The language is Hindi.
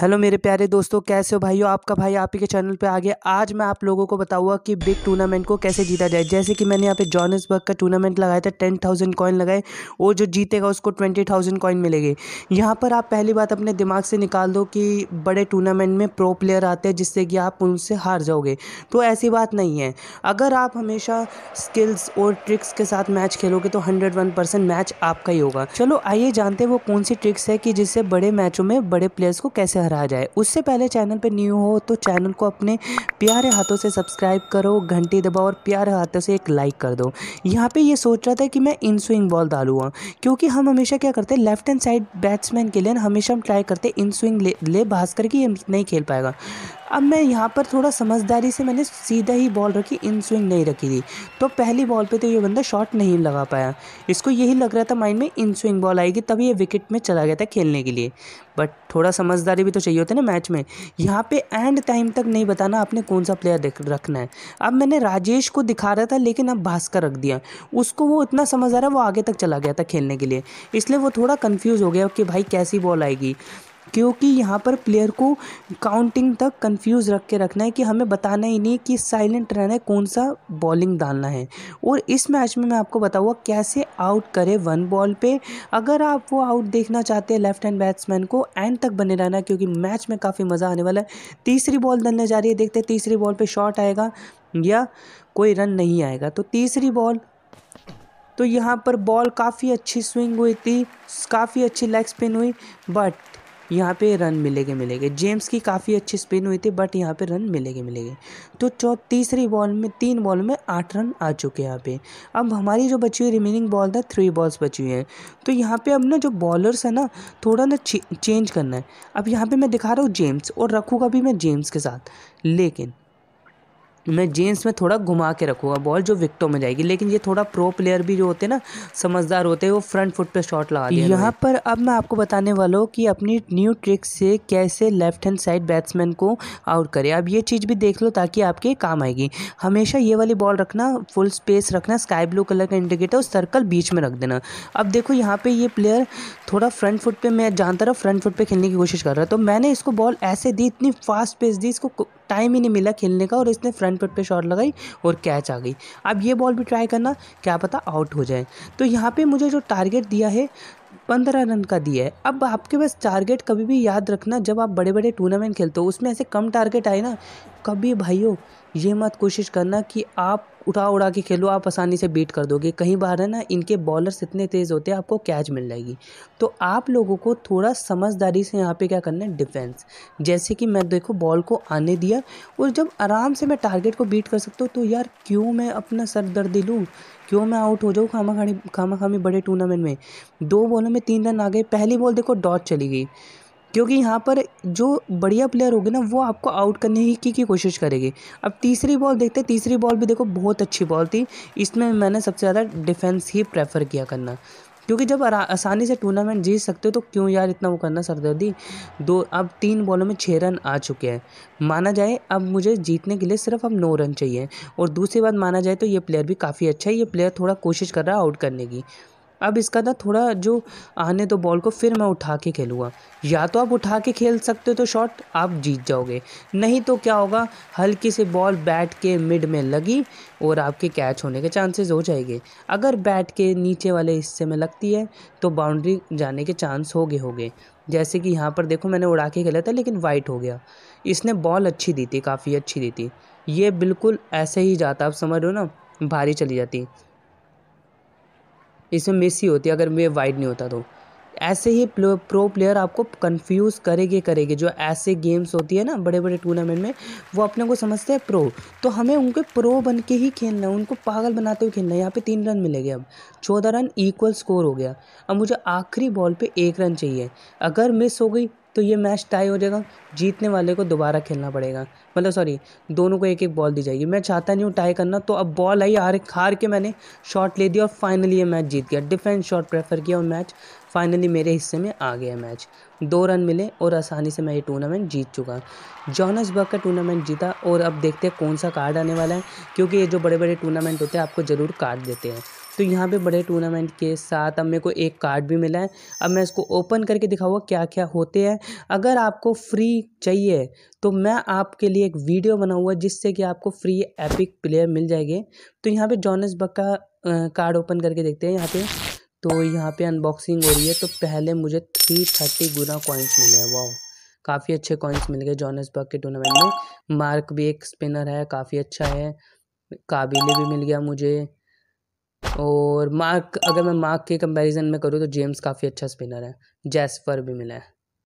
हेलो मेरे प्यारे दोस्तों कैसे हो भाइयों आपका भाई आप ही के चैनल पे आ गया आज मैं आप लोगों को बताऊंगा कि बिग टूर्नामेंट को कैसे जीता जाए जैसे कि मैंने यहाँ पे जॉनसबर्ग का टूर्नामेंट लगाया था टेन थाउजेंड कॉइन लगाए और जो जीतेगा उसको ट्वेंटी थाउजेंड कॉइन मिलेगी यहाँ पर आप पहली बात अपने दिमाग से निकाल दो कि बड़े टूर्नामेंट में प्रो प्लेयर आते हैं जिससे कि आप उनसे हार जाओगे तो ऐसी बात नहीं है अगर आप हमेशा स्किल्स और ट्रिक्स के साथ मैच खेलोगे तो हंड्रेड वन परसेंट मैच आपका ही होगा चलो आइए जानते हैं वो कौन सी ट्रिक्स है कि जिससे बड़े मैचों में बड़े प्लेयर्स को कैसे कहा जाए उससे पहले चैनल पर न्यू हो तो चैनल को अपने प्यारे हाथों से सब्सक्राइब करो घंटी दबाओ और प्यारे हाथों से एक लाइक कर दो यहाँ पे ये सोच रहा था कि मैं इन स्विंग बॉल डालूँगा क्योंकि हम हमेशा क्या करते हैं लेफ्ट हैंड साइड बैट्समैन के लिए हमेशा हम ट्राई करते इन स्विंग ले, ले भास्कर की नहीं खेल पाएगा अब मैं यहाँ पर थोड़ा समझदारी से मैंने सीधा ही बॉल रखी इन स्विंग नहीं रखी थी तो पहली बॉल पे तो ये बंदा शॉट नहीं लगा पाया इसको यही लग रहा था माइंड में इन स्विंग बॉल आएगी तभी ये विकेट में चला गया था खेलने के लिए बट थोड़ा समझदारी भी तो चाहिए होता है ना मैच में यहाँ पे एंड टाइम तक नहीं बताना आपने कौन सा प्लेयर रखना है अब मैंने राजेश को दिखा रहा था लेकिन अब भास्कर रख दिया उसको वो इतना समझ आ रहा वो आगे तक चला गया था खेलने के लिए इसलिए वो थोड़ा कन्फ्यूज़ हो गया कि भाई कैसी बॉल आएगी क्योंकि यहाँ पर प्लेयर को काउंटिंग तक कंफ्यूज रख के रखना है कि हमें बताना ही नहीं कि साइलेंट रहना है कौन सा बॉलिंग डालना है और इस मैच में मैं आपको बताऊँगा कैसे आउट करे वन बॉल पे अगर आप वो आउट देखना चाहते हैं लेफ्ट हैंड बैट्समैन को एंड तक बने रहना क्योंकि मैच में काफ़ी मज़ा आने वाला है तीसरी बॉल डलने जा रही है देखते हैं तीसरी बॉल पर शॉट आएगा या कोई रन नहीं आएगा तो तीसरी बॉल तो यहाँ पर बॉल काफ़ी अच्छी स्विंग हुई थी काफ़ी अच्छी लेग स्पिन हुई बट यहाँ पे रन मिलेंगे मिलेंगे जेम्स की काफ़ी अच्छी स्पिन हुई थी बट यहाँ पे रन मिलेंगे मिलेंगे तो चौ तीसरी बॉल में तीन बॉल में आठ रन आ चुके हैं यहाँ पे अब हमारी जो बची हुई रिमेनिंग बॉल था थ्री बॉल्स बची हुई हैं तो यहाँ पे अब ना जो बॉलर्स है ना थोड़ा ना चेंज करना है अब यहाँ पर मैं दिखा रहा हूँ जेम्स और रखूँगा भी मैं जेम्स के साथ लेकिन मैं जेंस में थोड़ा घुमा के रखूँगा बॉल जो विकटों में जाएगी लेकिन ये थोड़ा प्रो प्लेयर भी जो होते हैं ना समझदार होते हैं वो फ्रंट फुट पे शॉट लगा दिया यहाँ पर अब मैं आपको बताने वाला हूँ कि अपनी न्यू ट्रिक से कैसे लेफ्ट हैंड साइड बैट्समैन को आउट करें अब ये चीज़ भी देख लो ताकि आपके काम आएगी हमेशा ये वाली बॉल रखना फुल स्पेस रखना स्काई ब्लू कलर का इंडिकेटर और सर्कल बीच में रख देना अब देखो यहाँ पर ये प्लेयर थोड़ा फ्रंट फुट पर मैं जानता रहा फ्रंट फुट पर खेलने की कोशिश कर रहा तो मैंने इसको बॉल ऐसे दी इतनी फास्ट पेस दी इसको टाइम ही नहीं मिला खेलने का और इसने फ्रंट फुट पे शॉट लगाई और कैच आ गई अब ये बॉल भी ट्राई करना क्या पता आउट हो जाए तो यहाँ पे मुझे जो टारगेट दिया है पंद्रह रन का दिया है अब आपके पास टारगेट कभी भी याद रखना जब आप बड़े बड़े टूर्नामेंट खेलते हो उसमें ऐसे कम टारगेट आए ना कभी भाइयों ये मत कोशिश करना कि आप उठा उड़ा के खेलो आप आसानी से बीट कर दोगे कहीं बार है ना इनके बॉलर्स इतने तेज़ होते हैं आपको कैच मिल जाएगी तो आप लोगों को थोड़ा समझदारी से यहाँ पे क्या करना है डिफेंस जैसे कि मैं देखो बॉल को आने दिया और जब आराम से मैं टारगेट को बीट कर सकता हूँ तो यार क्यों मैं अपना सर दर्द लूँ क्यों मैं आउट हो जाऊँ खामा खानी खामा खामी बड़े टूर्नामेंट में दो बॉलों में तीन रन आ गए पहली बॉल देखो डॉट चली गई क्योंकि यहाँ पर जो बढ़िया प्लेयर होगी ना वो आपको आउट करने ही की, की कोशिश करेगी अब तीसरी बॉल देखते तीसरी बॉल भी देखो बहुत अच्छी बॉल थी इसमें मैंने सबसे ज़्यादा डिफेंस ही प्रेफर किया करना क्योंकि जब आसानी से टूर्नामेंट जीत सकते हो तो क्यों यार इतना वो करना सरदर्दी दो अब तीन बॉलों में छः रन आ चुके हैं माना जाए अब मुझे जीतने के लिए सिर्फ अब नौ रन चाहिए और दूसरी बात माना जाए तो ये प्लेयर भी काफ़ी अच्छा है ये प्लेयर थोड़ा कोशिश कर रहा है आउट करने की अब इसका ना थोड़ा जो आने दो बॉल को फिर मैं उठा के खेलूँगा या तो आप उठा के खेल सकते हो तो शॉट आप जीत जाओगे नहीं तो क्या होगा हल्की सी बॉल बैट के मिड में लगी और आपके कैच होने के चांसेस हो जाएंगे अगर बैट के नीचे वाले हिस्से में लगती है तो बाउंड्री जाने के चांस हो गए हो गए जैसे कि यहाँ पर देखो मैंने उड़ा के खेला था लेकिन वाइट हो गया इसने बॉल अच्छी दी थी काफ़ी अच्छी दी थी ये बिल्कुल ऐसे ही जाता आप समझ रहे हो ना भारी चली जाती इसमें मिस ही होती अगर वे वाइड नहीं होता तो ऐसे ही प्रो प्लेयर आपको कंफ्यूज करेंगे करेंगे जो ऐसे गेम्स होती है ना बड़े बड़े टूर्नामेंट में वो अपने को समझते हैं प्रो तो हमें उनके प्रो बन के ही खेलना है उनको पागल बनाते हुए खेलना है यहाँ पे तीन रन मिलेंगे अब चौदह रन इक्वल स्कोर हो गया अब मुझे आखिरी बॉल पे एक रन चाहिए अगर मिस हो गई तो ये मैच टाई हो जाएगा जीतने वाले को दोबारा खेलना पड़ेगा मतलब सॉरी दोनों को एक एक बॉल दी जाएगी मैं चाहता नहीं हूँ टाई करना तो अब बॉल आई हार हार के मैंने शॉट ले दिया और फाइनली ये मैच जीत गया डिफेंस शॉट प्रेफर किया और मैच फाइनली मेरे हिस्से में आ गया मैच दो रन मिले और आसानी से मैं ये टूर्नामेंट जीत चुका जॉनसबर्ग का टूर्नामेंट जीता और अब देखते हैं कौन सा कार्ड आने वाला है क्योंकि ये जो बड़े बड़े टूर्नामेंट होते हैं आपको ज़रूर कार्ड देते हैं तो यहाँ पे बड़े टूर्नामेंट के साथ अब मेरे को एक कार्ड भी मिला है अब मैं इसको ओपन करके दिखाऊंगा क्या क्या होते हैं अगर आपको फ्री चाहिए तो मैं आपके लिए एक वीडियो बनाऊँगा जिससे कि आपको फ्री एपिक प्लेयर मिल जाएंगे तो यहाँ पे बग का कार्ड ओपन करके देखते हैं यहाँ पे तो यहाँ पे अनबॉक्सिंग हो रही है तो पहले मुझे थ्री थर्टी गुना कॉइन्स मिले हैं वाह काफ़ी अच्छे कॉइन्स मिल गए जॉनसबर्ग के टूर्नामेंट में मार्क भी एक स्पिनर है काफ़ी अच्छा है काबिले भी मिल गया मुझे और मार्क अगर मैं मार्क के कंपैरिजन में करूँ तो जेम्स काफ़ी अच्छा स्पिनर है जैसफर भी मिला है